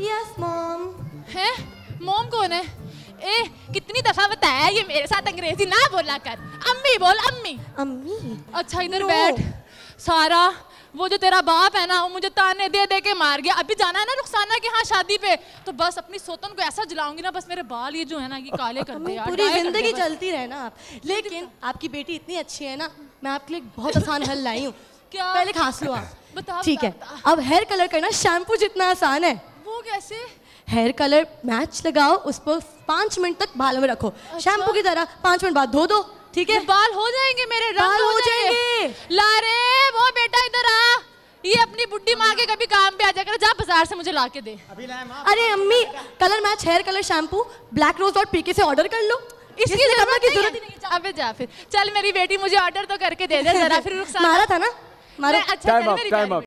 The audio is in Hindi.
यस मॉम है मॉम कौन है ए कितनी दफा बताया ये मेरे साथ अंग्रेजी ना बोला कर अम्मी बोल अम्मी अम्मी अच्छा इधर no. बैठ सारा वो जो तेरा बाप है ना वो मुझे ताने दे दे के मार गया अभी जाना है ना रुखसाना के हाँ शादी पे तो बस अपनी सोतन को ऐसा जलाऊंगी ना बस मेरे बाल ये जो है ना ये काले कर दे पूरी जिंदगी चलती रहे ना आप लेकिन आपकी बेटी इतनी अच्छी है ना मैं आपके लिए बहुत आसान हल लाई हूँ पहले खांस लो आप ठीक है अब हेयर कलर करना शैम्पू जितना आसान है कैसे हेयर कलर मैच लगाओ उस पर पाँच मिनट तक बालों में रखो अच्छा? शैम्पू की तरह पांच मिनट बाद धो दो ठीक है बाल हो जाएंगे मेरे बाल हो, जाएंगे लारे वो बेटा इधर आ ये अपनी बुढ़ी माँ के कभी काम पे आ जाकर जा बाजार से मुझे ला के दे अभी अरे अम्मी colour match hair colour shampoo black rose और पीके से ऑर्डर कर लो इसकी जरूरत की जरूरत अबे जा फिर चल मेरी बेटी मुझे ऑर्डर तो करके दे दे जरा फिर मारा था ना मारा अच्छा